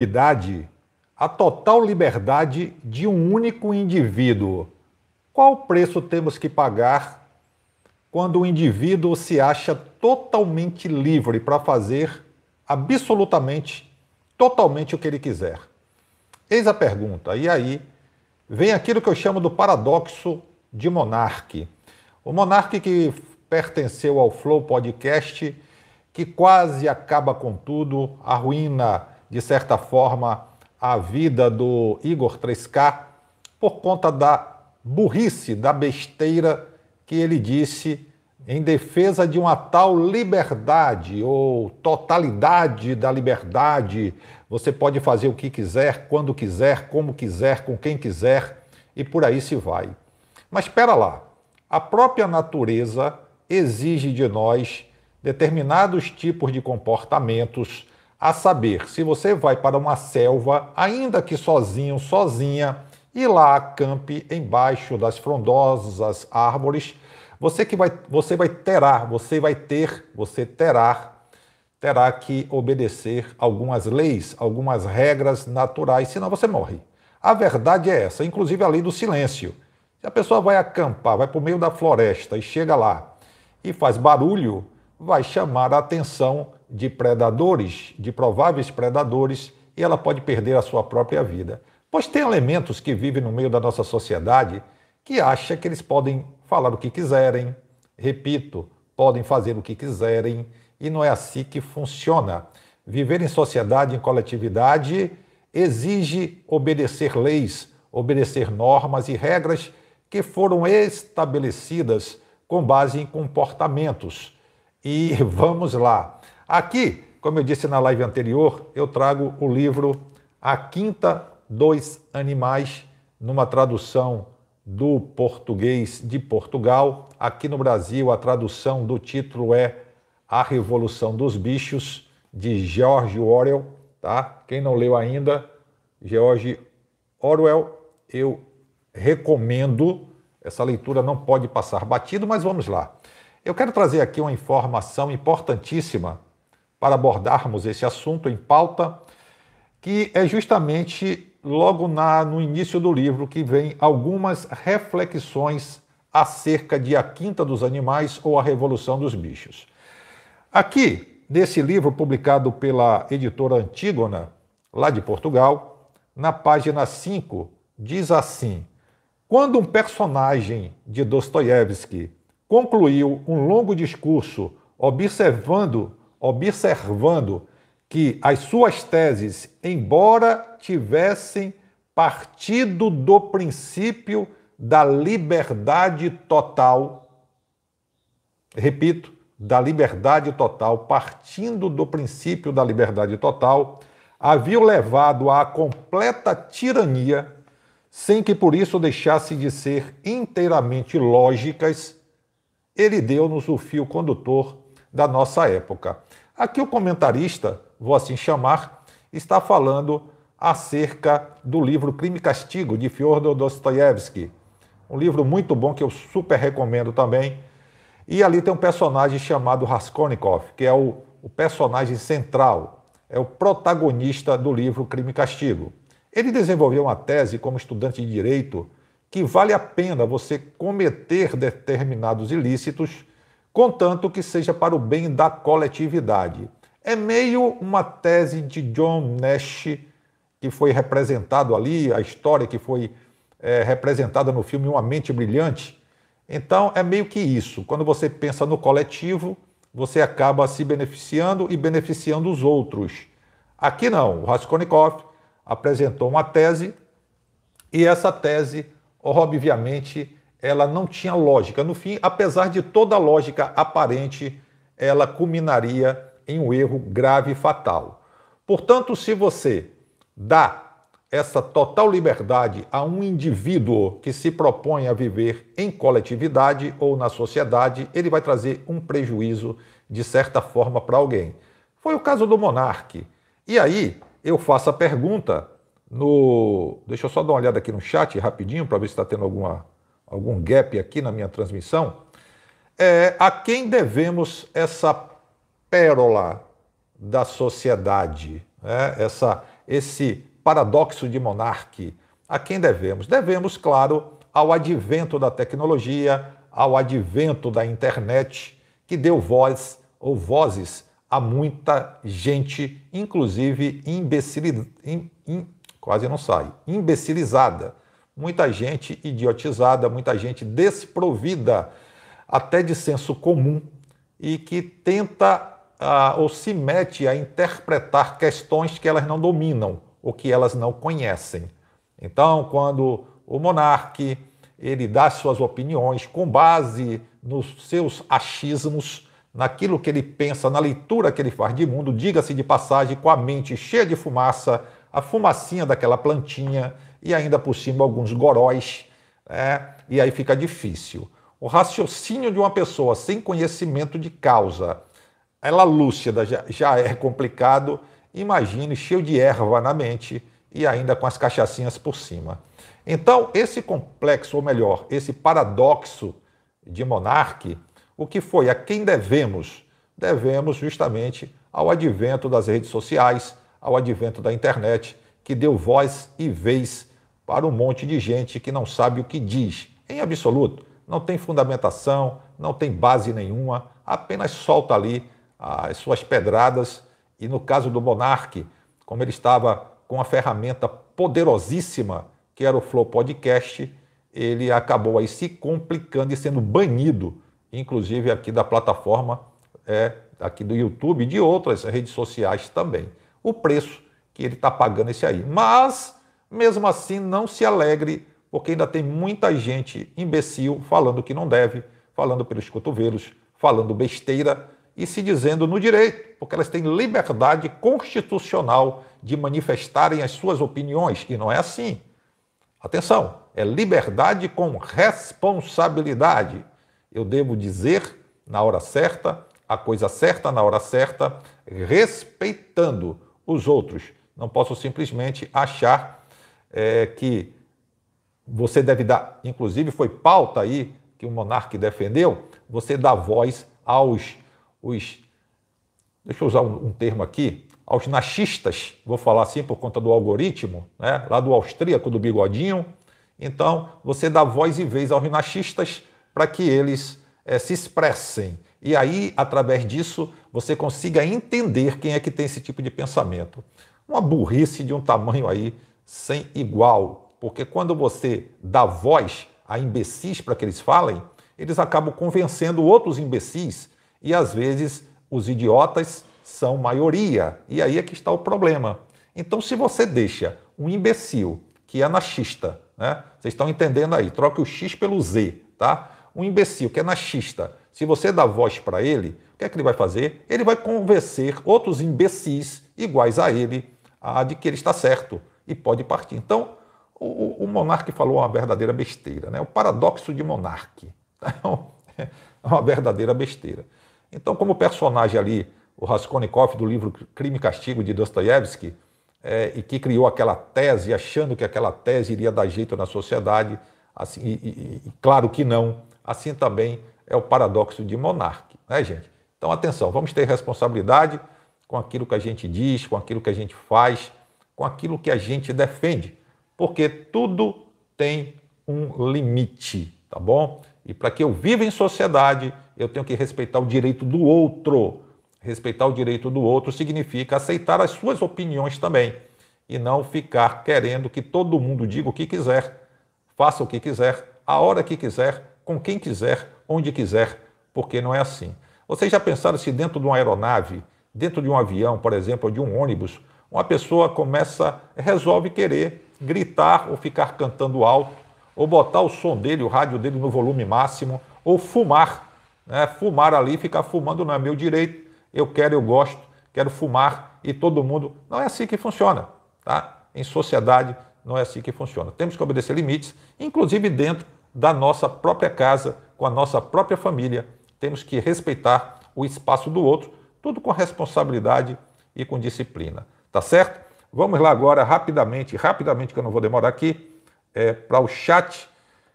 liberdade, a total liberdade de um único indivíduo. Qual preço temos que pagar quando o indivíduo se acha totalmente livre para fazer absolutamente, totalmente o que ele quiser? Eis a pergunta. E aí vem aquilo que eu chamo do paradoxo de Monarque. O Monarque que pertenceu ao Flow Podcast, que quase acaba com tudo, arruína de certa forma, a vida do Igor 3K por conta da burrice, da besteira que ele disse em defesa de uma tal liberdade ou totalidade da liberdade. Você pode fazer o que quiser, quando quiser, como quiser, com quem quiser e por aí se vai. Mas espera lá, a própria natureza exige de nós determinados tipos de comportamentos a saber, se você vai para uma selva, ainda que sozinho, sozinha, e lá acampe embaixo das frondosas árvores, você que vai, você vai terá, você vai ter, você terá, terá que obedecer algumas leis, algumas regras naturais, senão você morre. A verdade é essa, inclusive a lei do silêncio. Se a pessoa vai acampar, vai para o meio da floresta e chega lá e faz barulho, vai chamar a atenção de predadores, de prováveis predadores, e ela pode perder a sua própria vida. Pois tem elementos que vivem no meio da nossa sociedade que acham que eles podem falar o que quiserem, repito, podem fazer o que quiserem, e não é assim que funciona. Viver em sociedade, em coletividade, exige obedecer leis, obedecer normas e regras que foram estabelecidas com base em comportamentos. E vamos lá, Aqui, como eu disse na live anterior, eu trago o livro A Quinta dos Animais, numa tradução do português de Portugal. Aqui no Brasil, a tradução do título é A Revolução dos Bichos, de George Orwell. Tá? Quem não leu ainda, George Orwell, eu recomendo. Essa leitura não pode passar batido, mas vamos lá. Eu quero trazer aqui uma informação importantíssima para abordarmos esse assunto em pauta, que é justamente logo na, no início do livro que vem algumas reflexões acerca de A Quinta dos Animais ou A Revolução dos Bichos. Aqui, nesse livro publicado pela editora Antígona, lá de Portugal, na página 5, diz assim: Quando um personagem de Dostoiévski concluiu um longo discurso observando observando que as suas teses, embora tivessem partido do princípio da liberdade total, repito, da liberdade total, partindo do princípio da liberdade total, haviam levado à completa tirania, sem que por isso deixasse de ser inteiramente lógicas, ele deu-nos o fio condutor da nossa época. Aqui o comentarista, vou assim chamar, está falando acerca do livro Crime e Castigo, de Fyodor Dostoiévski. Um livro muito bom que eu super recomendo também. E ali tem um personagem chamado Raskolnikov, que é o, o personagem central, é o protagonista do livro Crime e Castigo. Ele desenvolveu uma tese como estudante de direito que vale a pena você cometer determinados ilícitos contanto que seja para o bem da coletividade. É meio uma tese de John Nash que foi representado ali, a história que foi é, representada no filme Uma Mente Brilhante. Então, é meio que isso. Quando você pensa no coletivo, você acaba se beneficiando e beneficiando os outros. Aqui não, o Raskolnikov apresentou uma tese e essa tese, obviamente, ela não tinha lógica. No fim, apesar de toda a lógica aparente, ela culminaria em um erro grave e fatal. Portanto, se você dá essa total liberdade a um indivíduo que se propõe a viver em coletividade ou na sociedade, ele vai trazer um prejuízo de certa forma para alguém. Foi o caso do monarque. E aí eu faço a pergunta no. Deixa eu só dar uma olhada aqui no chat rapidinho para ver se está tendo alguma algum gap aqui na minha transmissão, é, a quem devemos essa pérola da sociedade, né? essa, esse paradoxo de monarque? A quem devemos? Devemos, claro, ao advento da tecnologia, ao advento da internet, que deu voz ou vozes a muita gente, inclusive imbecil, in, in, quase não sai, imbecilizada muita gente idiotizada, muita gente desprovida até de senso comum e que tenta ah, ou se mete a interpretar questões que elas não dominam ou que elas não conhecem. Então, quando o monarque ele dá suas opiniões com base nos seus achismos, naquilo que ele pensa, na leitura que ele faz de mundo, diga-se de passagem, com a mente cheia de fumaça, a fumacinha daquela plantinha, e ainda por cima alguns goróis, né? e aí fica difícil. O raciocínio de uma pessoa sem conhecimento de causa, ela lúcida já, já é complicado, imagine cheio de erva na mente e ainda com as cachaçinhas por cima. Então, esse complexo, ou melhor, esse paradoxo de Monarque, o que foi? A quem devemos? Devemos justamente ao advento das redes sociais, ao advento da internet, que deu voz e vez para um monte de gente que não sabe o que diz, em absoluto. Não tem fundamentação, não tem base nenhuma, apenas solta ali ah, as suas pedradas. E no caso do Monarque, como ele estava com a ferramenta poderosíssima que era o Flow Podcast, ele acabou aí se complicando e sendo banido, inclusive aqui da plataforma, é, aqui do YouTube e de outras redes sociais também. O preço que ele está pagando esse aí. Mas, mesmo assim, não se alegre, porque ainda tem muita gente imbecil falando que não deve, falando pelos cotovelos, falando besteira e se dizendo no direito, porque elas têm liberdade constitucional de manifestarem as suas opiniões, e não é assim. Atenção, é liberdade com responsabilidade. Eu devo dizer na hora certa, a coisa certa na hora certa, respeitando os outros, não posso simplesmente achar é, que você deve dar, inclusive foi pauta aí que o monarca defendeu, você dá voz aos, os, deixa eu usar um, um, termo aqui, aos nazistas. vou falar assim por conta do algoritmo, né, lá do austríaco, do bigodinho. Então, você dá voz e vez aos nazistas para que eles é, se expressem. E aí, através disso, você consiga entender quem é que tem esse tipo de pensamento uma burrice de um tamanho aí sem igual, porque quando você dá voz a imbecis para que eles falem, eles acabam convencendo outros imbecis e às vezes os idiotas são maioria. E aí é que está o problema. Então, se você deixa um imbecil que é nazista né? Vocês estão entendendo aí? Troca o X pelo Z, tá? Um imbecil que é nazista Se você dá voz para ele, o que é que ele vai fazer? Ele vai convencer outros imbecis iguais a ele a de que ele está certo e pode partir. Então, o, o monarca falou uma verdadeira besteira, né? o paradoxo de monarque. Então, é uma verdadeira besteira. Então, como personagem ali, o Raskolnikov do livro Crime e Castigo de Dostoiévski, é, e que criou aquela tese, achando que aquela tese iria dar jeito na sociedade, assim, e, e, e claro que não. Assim também é o paradoxo de monarque, né, gente? Então, atenção, vamos ter responsabilidade com aquilo que a gente diz, com aquilo que a gente faz, com aquilo que a gente defende, porque tudo tem um limite, tá bom? E para que eu viva em sociedade, eu tenho que respeitar o direito do outro. Respeitar o direito do outro significa aceitar as suas opiniões também e não ficar querendo que todo mundo diga o que quiser, faça o que quiser, a hora que quiser, com quem quiser, onde quiser, porque não é assim. Vocês já pensaram se dentro de uma aeronave dentro de um avião, por exemplo, ou de um ônibus, uma pessoa começa, resolve querer gritar ou ficar cantando alto, ou botar o som dele, o rádio dele no volume máximo, ou fumar. Né? Fumar ali, ficar fumando não é meu direito, eu quero, eu gosto, quero fumar e todo mundo. Não é assim que funciona. Tá? Em sociedade, não é assim que funciona. Temos que obedecer limites, inclusive dentro da nossa própria casa, com a nossa própria família. Temos que respeitar o espaço do outro tudo com responsabilidade e com disciplina. Tá certo? Vamos lá agora, rapidamente, rapidamente, que eu não vou demorar aqui, é, para o chat.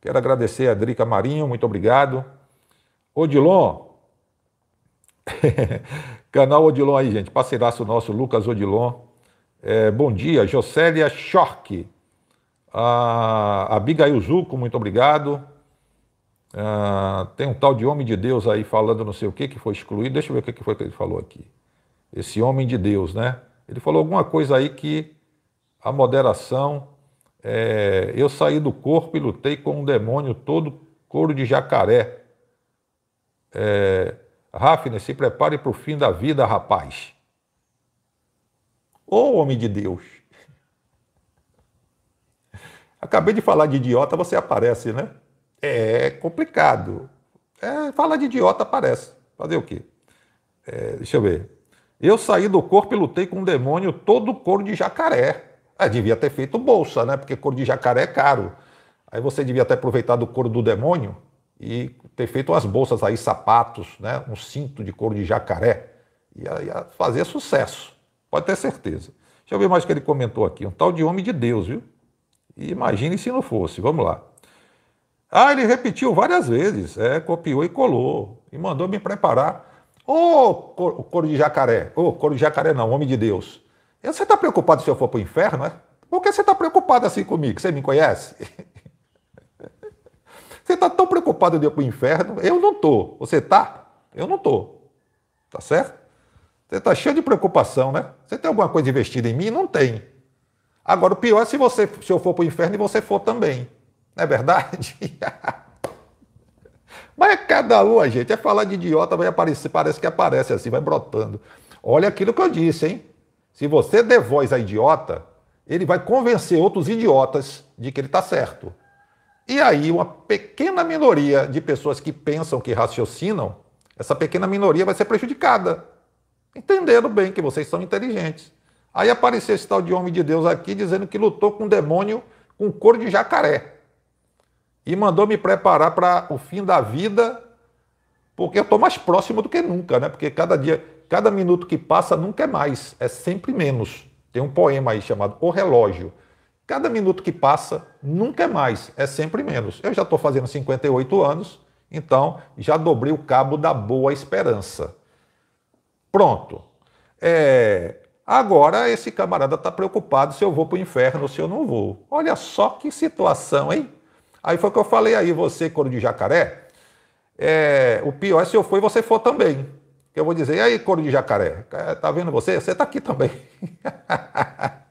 Quero agradecer a Drica Marinho, muito obrigado. Odilon, canal Odilon aí, gente, parceiraço nosso, Lucas Odilon. É, bom dia, Josélia Schork. A Abigail Zuco, muito obrigado. Ah, tem um tal de homem de Deus aí falando não sei o que que foi excluído. Deixa eu ver o que foi que ele falou aqui. Esse homem de Deus, né? Ele falou alguma coisa aí que a moderação. É, eu saí do corpo e lutei com um demônio todo couro de jacaré. É, Rafner, se prepare para o fim da vida, rapaz. Ô homem de Deus. Acabei de falar de idiota, você aparece, né? é complicado. É, fala de idiota, parece. Fazer o quê? É, deixa eu ver. Eu saí do corpo e lutei com um demônio todo cor de jacaré. Ah, devia ter feito bolsa, né? Porque cor de jacaré é caro. Aí você devia ter aproveitado o couro do demônio e ter feito umas bolsas aí, sapatos, né? Um cinto de couro de jacaré. e ia fazer sucesso. Pode ter certeza. Deixa eu ver mais o que ele comentou aqui. Um tal de homem de Deus, viu? E imagine se não fosse. Vamos lá. Ah, ele repetiu várias vezes, é, copiou e colou, e mandou me preparar. Ô, oh, couro de jacaré, ô, oh, couro de jacaré não, homem de Deus. Você está preocupado se eu for para o inferno, é? Por que você está preocupado assim comigo? Você me conhece? Você está tão preocupado de eu ir para o inferno? Eu não tô. Você tá? Eu não tô. Tá certo? Você está cheio de preocupação, né? Você tem alguma coisa investida em mim? Não tem. Agora, o pior é se, você, se eu for para o inferno e você for também. Não é verdade? Mas é cada um, gente. É falar de idiota, vai aparecer, parece que aparece assim, vai brotando. Olha aquilo que eu disse, hein? Se você der voz a idiota, ele vai convencer outros idiotas de que ele está certo. E aí, uma pequena minoria de pessoas que pensam, que raciocinam, essa pequena minoria vai ser prejudicada. entendendo bem que vocês são inteligentes. Aí apareceu esse tal de homem de Deus aqui dizendo que lutou com um demônio com cor de jacaré e mandou me preparar para o fim da vida, porque eu estou mais próximo do que nunca, né? Porque cada dia, cada minuto que passa nunca é mais, é sempre menos. Tem um poema aí chamado O Relógio. Cada minuto que passa nunca é mais, é sempre menos. Eu já estou fazendo 58 anos, então já dobrei o cabo da boa esperança. Pronto. É, agora esse camarada está preocupado se eu vou para o inferno ou se eu não vou. Olha só que situação, hein? Aí foi o que eu falei aí, você, couro de jacaré, é, o pior é se eu for e você for também. Eu vou dizer, e aí, couro de jacaré, é, tá vendo você? Você tá aqui também.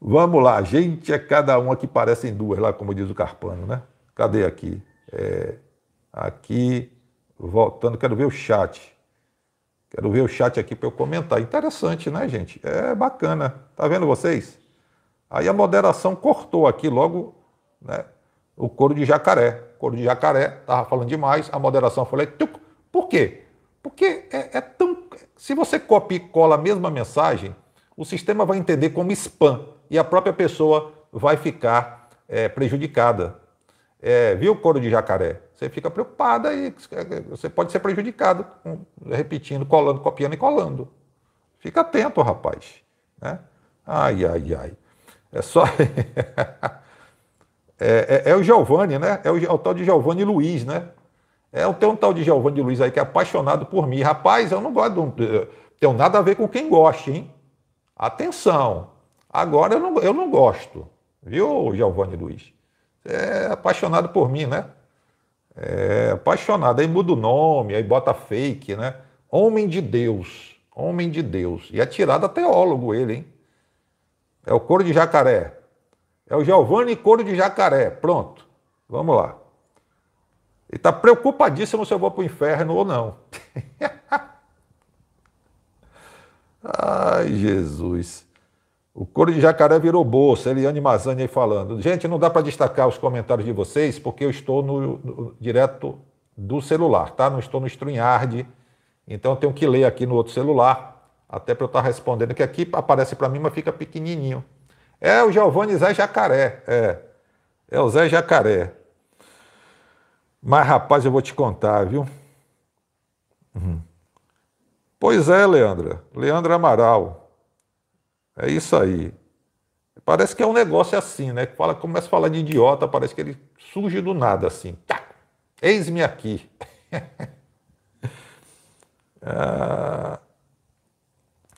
Vamos lá, gente, é cada uma que parecem duas lá, como diz o Carpano, né? Cadê aqui? É, aqui, voltando, quero ver o chat. Quero ver o chat aqui para eu comentar. Interessante, né, gente? É bacana. Tá vendo vocês? Aí a moderação cortou aqui logo, né? o couro de jacaré. O couro de jacaré, estava falando demais, a moderação falou, tchuc. por quê? Porque é, é tão. Se você copia e cola a mesma mensagem, o sistema vai entender como spam e a própria pessoa vai ficar é, prejudicada. É, viu couro de jacaré? Você fica preocupada e é, é, você pode ser prejudicado repetindo, colando, copiando e colando. Fica atento, rapaz. Né? Ai, ai, ai. É só. É é, é, é o Giovanni, né? É o, é o tal de Giovanni Luiz, né? É, tem um tal de Giovanni Luiz aí que é apaixonado por mim. Rapaz, eu não gosto. De, eh, tenho nada a ver com quem gosta, hein? Atenção. Agora eu não, eu não gosto. Viu, Giovanni Luiz? É apaixonado por mim, né? É apaixonado. Aí muda o nome, aí bota fake, né? Homem de Deus. Homem de Deus. E é tirado a teólogo ele, hein? É o couro de jacaré. É o Giovanni Couro de Jacaré. Pronto. Vamos lá. Ele está preocupadíssimo se eu vou para o inferno ou não. Ai, Jesus. O couro de jacaré virou bolsa. Eliane Mazani aí falando. Gente, não dá para destacar os comentários de vocês porque eu estou no, no, direto do celular, tá? Não estou no StreamYard. Então eu tenho que ler aqui no outro celular, até para eu estar tá respondendo, que aqui aparece para mim, mas fica pequenininho. É o Giovanni Zé Jacaré, é. É o Zé Jacaré. Mas, rapaz, eu vou te contar, viu? Uhum. Pois é, Leandra. Leandra Amaral. É isso aí. Parece que é um negócio assim, né? fala, começa a falar de idiota, parece que ele surge do nada assim. Eis-me aqui. ah,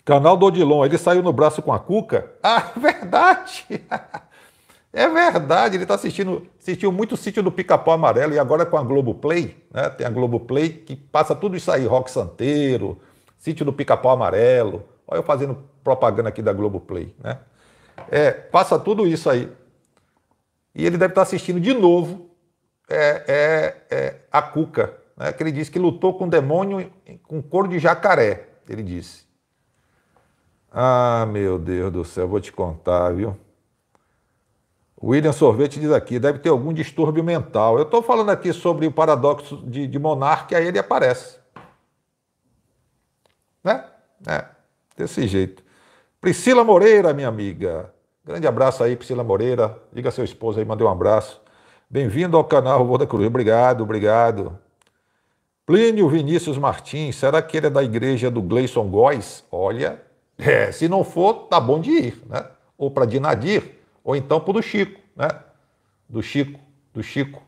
Canal do Odilon, ele saiu no braço com a Cuca? Ah, é verdade! É verdade, ele está assistindo, assistiu muito o sítio do Pica-Pau Amarelo e agora é com a Globoplay, né? Tem a Globoplay que passa tudo isso aí, Rock Santeiro, sítio do Pica-Pau Amarelo. Olha eu fazendo propaganda aqui da Globoplay, né? É, passa tudo isso aí. E ele deve estar tá assistindo de novo é, é, é a Cuca, né? que ele disse que lutou com o demônio com couro de jacaré, ele disse. Ah, meu Deus do céu, vou te contar, viu? William Sorvete diz aqui, deve ter algum distúrbio mental. Eu estou falando aqui sobre o paradoxo de, de monarca, aí ele aparece. Né? É, desse jeito. Priscila Moreira, minha amiga. Grande abraço aí, Priscila Moreira. Diga a seu esposo aí, mandei um abraço. Bem-vindo ao canal Voo da Cruz. Obrigado, obrigado. Plínio Vinícius Martins, será que ele é da igreja do Gleison Góes? Olha, é, se não for, tá bom de ir, né? Ou para Dinadir, ou então para o do Chico, né? Do Chico, do Chico,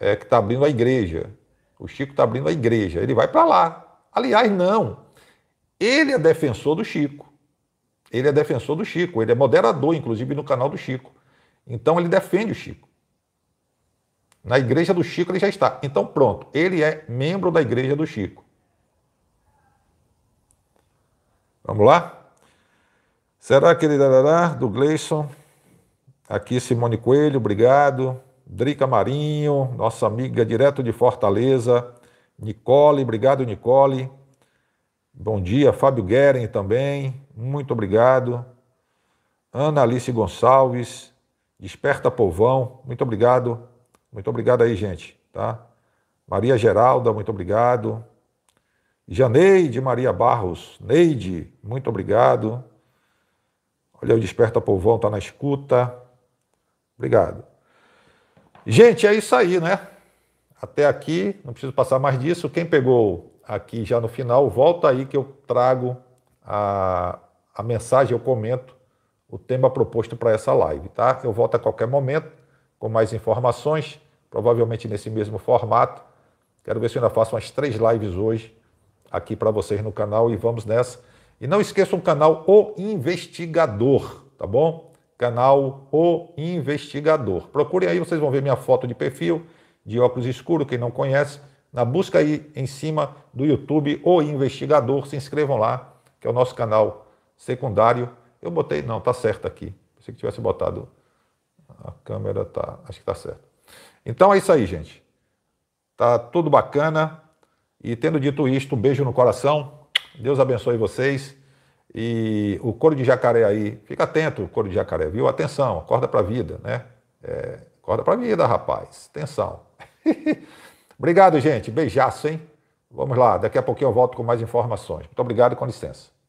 é, que está abrindo a igreja. O Chico está abrindo a igreja, ele vai para lá. Aliás, não. Ele é defensor do Chico. Ele é defensor do Chico, ele é moderador, inclusive, no canal do Chico. Então ele defende o Chico. Na igreja do Chico ele já está. Então pronto, ele é membro da igreja do Chico. Vamos lá? Será que ele dará? Do Gleison. Aqui Simone Coelho, obrigado. Drica Marinho, nossa amiga direto de Fortaleza. Nicole, obrigado, Nicole. Bom dia, Fábio Guerin também, muito obrigado. Ana Alice Gonçalves, Desperta Povão, muito obrigado. Muito obrigado aí, gente, tá? Maria Geralda, muito obrigado. Janeide Maria Barros, Neide, muito obrigado. Olha, o Desperta Povão está na escuta. Obrigado. Gente, é isso aí, né? Até aqui, não preciso passar mais disso. Quem pegou aqui já no final, volta aí que eu trago a, a mensagem, eu comento o tema proposto para essa live, tá? Eu volto a qualquer momento com mais informações, provavelmente nesse mesmo formato. Quero ver se eu ainda faço umas três lives hoje aqui para vocês no canal e vamos nessa. E não esqueçam o canal O Investigador, tá bom? Canal O Investigador. Procurem aí, vocês vão ver minha foto de perfil, de óculos escuro, quem não conhece. Na busca aí em cima do YouTube O Investigador, se inscrevam lá, que é o nosso canal secundário. Eu botei, não, tá certo aqui. Pensei que tivesse botado a câmera, tá, acho que tá certo. Então é isso aí, gente. Tá tudo bacana. E tendo dito isto, um beijo no coração. Deus abençoe vocês. E o couro de jacaré aí, fica atento, couro de jacaré, viu? Atenção, acorda para a vida, né? É, acorda para a vida, rapaz. Atenção. obrigado, gente. Beijaço, hein? Vamos lá, daqui a pouquinho eu volto com mais informações. Muito obrigado, e com licença.